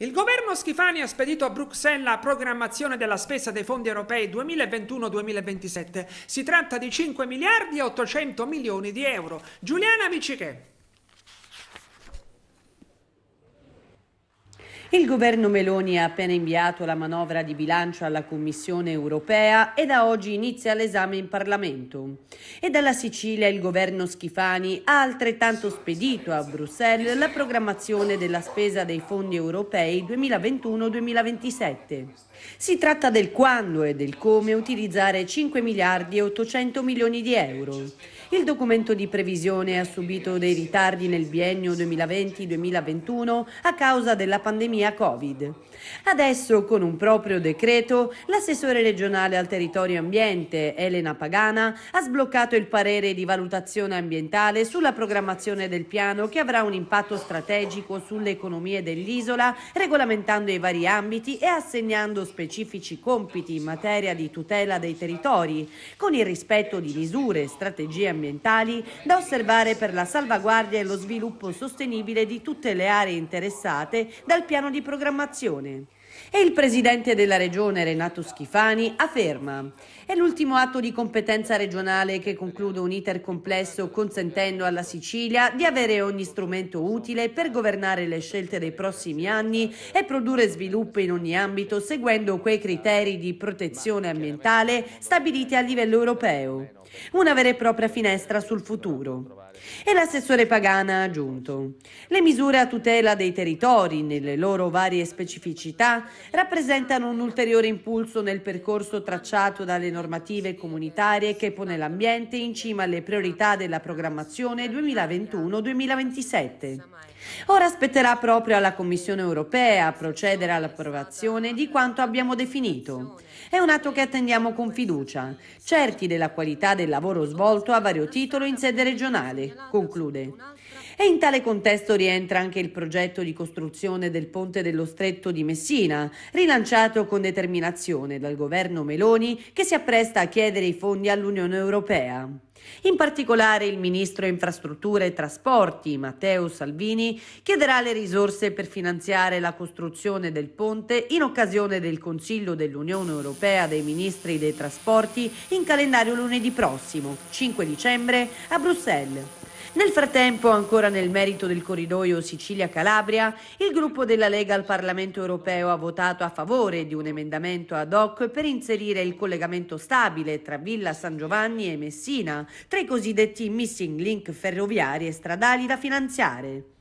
Il governo Schifani ha spedito a Bruxelles la programmazione della spesa dei fondi europei 2021-2027. Si tratta di 5 miliardi e 800 milioni di euro. Giuliana Vicichè. Il governo Meloni ha appena inviato la manovra di bilancio alla Commissione europea e da oggi inizia l'esame in Parlamento. E dalla Sicilia il governo Schifani ha altrettanto spedito a Bruxelles la programmazione della spesa dei fondi europei 2021-2027. Si tratta del quando e del come utilizzare 5 miliardi e 800 milioni di euro. Il documento di previsione ha subito dei ritardi nel biennio 2020-2021 a causa della pandemia Covid. Adesso, con un proprio decreto, l'assessore regionale al territorio ambiente, Elena Pagana, ha sbloccato il parere di valutazione ambientale sulla programmazione del piano che avrà un impatto strategico sulle economie dell'isola, regolamentando i vari ambiti e assegnando specifici compiti in materia di tutela dei territori, con il rispetto di misure, strategie ambientali ambientali da osservare per la salvaguardia e lo sviluppo sostenibile di tutte le aree interessate dal piano di programmazione. E il presidente della regione Renato Schifani afferma: È l'ultimo atto di competenza regionale che conclude un iter complesso consentendo alla Sicilia di avere ogni strumento utile per governare le scelte dei prossimi anni e produrre sviluppo in ogni ambito seguendo quei criteri di protezione ambientale stabiliti a livello europeo. Una vera e propria finestra sul futuro. E l'assessore Pagana ha aggiunto: Le misure a tutela dei territori nelle loro varie specificità rappresentano un ulteriore impulso nel percorso tracciato dalle normative comunitarie che pone l'ambiente in cima alle priorità della programmazione 2021-2027. Ora aspetterà proprio alla Commissione europea procedere all'approvazione di quanto abbiamo definito. È un atto che attendiamo con fiducia, certi della qualità del lavoro svolto a vario titolo in sede regionale, conclude. E in tale contesto rientra anche il progetto di costruzione del ponte dello stretto di Messina, rilanciato con determinazione dal governo Meloni che si appresta a chiedere i fondi all'Unione Europea. In particolare il ministro Infrastrutture e Trasporti Matteo Salvini chiederà le risorse per finanziare la costruzione del ponte in occasione del Consiglio dell'Unione Europea dei Ministri dei Trasporti in calendario lunedì prossimo, 5 dicembre, a Bruxelles. Nel frattempo, ancora nel merito del corridoio Sicilia-Calabria, il gruppo della Lega al Parlamento europeo ha votato a favore di un emendamento ad hoc per inserire il collegamento stabile tra Villa San Giovanni e Messina, tra i cosiddetti missing link ferroviari e stradali da finanziare.